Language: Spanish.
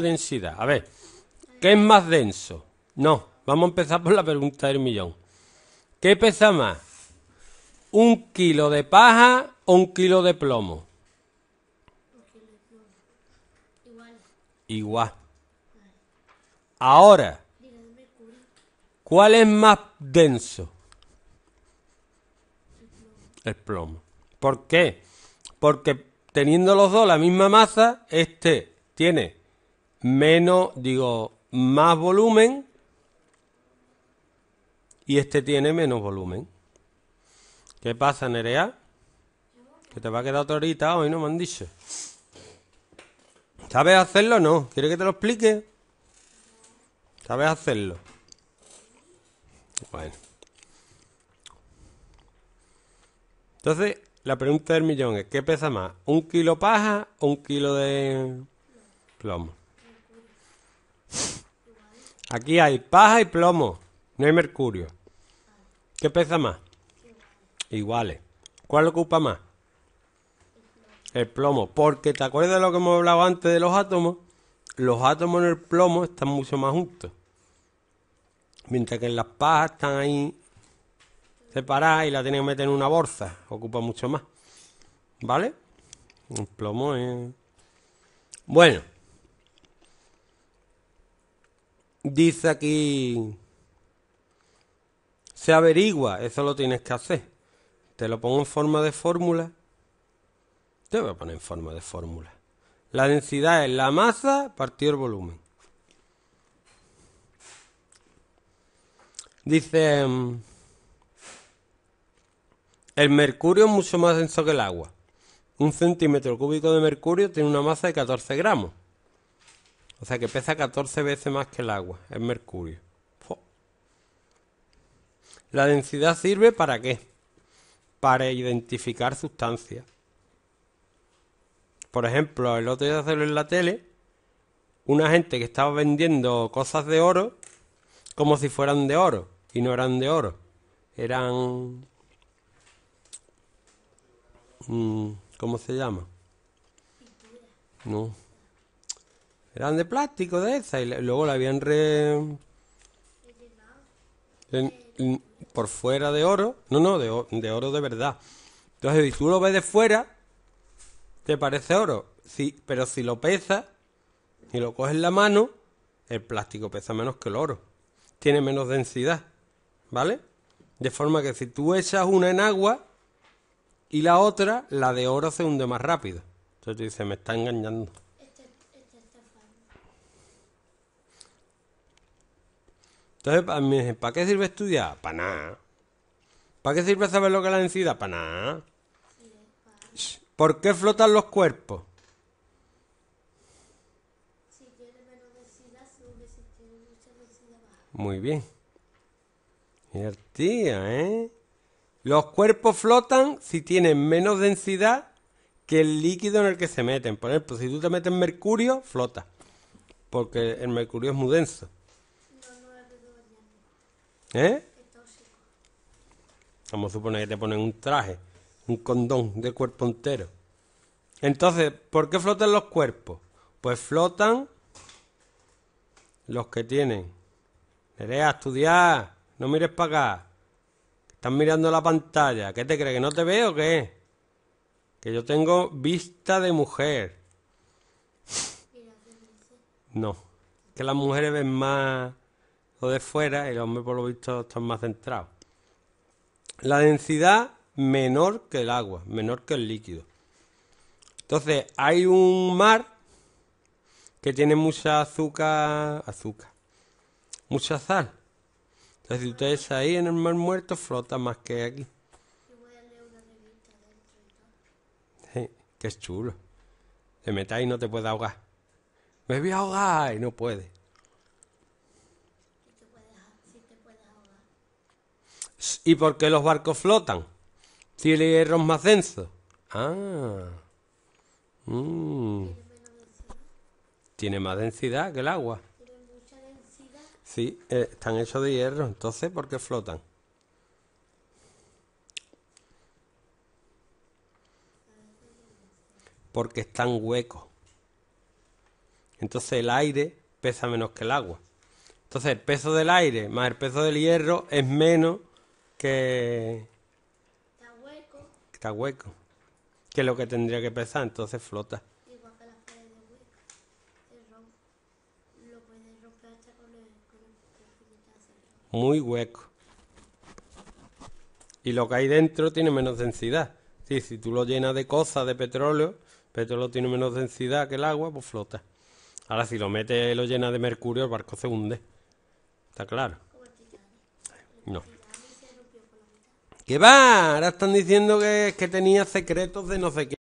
densidad. A ver, ¿qué es más denso? No, vamos a empezar por la pregunta del millón. ¿Qué pesa más? ¿Un kilo de paja o un kilo de plomo? Igual. Igual. Ahora, ¿cuál es más denso? El plomo. ¿Por qué? Porque teniendo los dos la misma masa, este tiene menos, digo, más volumen y este tiene menos volumen. ¿Qué pasa, Nerea? Que te va a quedar horita hoy, no me han dicho. ¿Sabes hacerlo o no? ¿Quieres que te lo explique? ¿Sabes hacerlo? Bueno. Entonces, la pregunta del millón es, ¿qué pesa más? ¿Un kilo paja o un kilo de plomo? Aquí hay paja y plomo. No hay mercurio. ¿Qué pesa más? Iguales. ¿Cuál ocupa más? El plomo. Porque te acuerdas de lo que hemos hablado antes de los átomos. Los átomos en el plomo están mucho más juntos. Mientras que en las pajas están ahí separadas y la tienen que meter en una bolsa. Ocupa mucho más. ¿Vale? El plomo es. Bueno. Dice aquí, se averigua, eso lo tienes que hacer. Te lo pongo en forma de fórmula. Te voy a poner en forma de fórmula. La densidad es la masa partido el volumen. Dice, em, el mercurio es mucho más denso que el agua. Un centímetro cúbico de mercurio tiene una masa de 14 gramos. O sea que pesa 14 veces más que el agua, es mercurio. La densidad sirve para qué? Para identificar sustancias. Por ejemplo, el otro día vi en la tele una gente que estaba vendiendo cosas de oro como si fueran de oro y no eran de oro. Eran mm, ¿Cómo se llama? No. Eran de plástico de esa y luego la habían re... por fuera de oro. No, no, de, de, oro de verdad. Entonces, si tú lo ves de fuera, te parece oro. Sí, pero si lo pesas y lo coges en la mano, el plástico pesa menos que el oro. Tiene menos densidad. ¿Vale? De forma que si tú echas una en agua y la otra, la de oro se hunde más rápido. Entonces dice me está engañando. Entonces ¿para qué sirve estudiar? Para nada. ¿Para qué sirve saber lo que es la densidad? Para nada. ¿Por qué flotan los cuerpos? Muy bien. tía ¿eh? Los cuerpos flotan si tienen menos densidad que el líquido en el que se meten. Por ejemplo, si tú te metes mercurio, flota. Porque el mercurio es muy denso. ¿Eh? Vamos a suponer que te ponen un traje, un condón de cuerpo entero. Entonces, ¿por qué flotan los cuerpos? Pues flotan los que tienen. Nerea, estudiar, no mires para acá. Estás mirando la pantalla. ¿Qué te crees? ¿Que no te veo o qué? Que yo tengo vista de mujer. No, que las mujeres ven más de fuera, el hombre por lo visto está más centrado. La densidad menor que el agua, menor que el líquido. Entonces, hay un mar que tiene mucha azúcar, azúcar, mucha sal. Entonces, si ustedes ahí en el mar muerto, flota más que aquí. que es chulo. Te metas y no te puedes ahogar. Me voy a ahogar y no puede. ¿Y por qué los barcos flotan? Tiene el hierro es más denso. Ah. Mmm. Tiene más densidad que el agua. mucha densidad. Sí, eh, están hechos de hierro. Entonces, ¿por qué flotan? Porque están huecos. Entonces el aire pesa menos que el agua. Entonces el peso del aire más el peso del hierro es menos que está hueco. Está hueco. Que es lo que tendría que pesar, entonces flota. Igual que Lo con Muy hueco. Y lo que hay dentro tiene menos densidad. Sí, si tú lo llenas de cosas, de petróleo, petróleo tiene menos densidad que el agua, pues flota. Ahora, si lo metes, lo llenas de mercurio, el barco se hunde. ¿Está claro? No. Que va, ahora están diciendo que, que tenía secretos de no sé qué.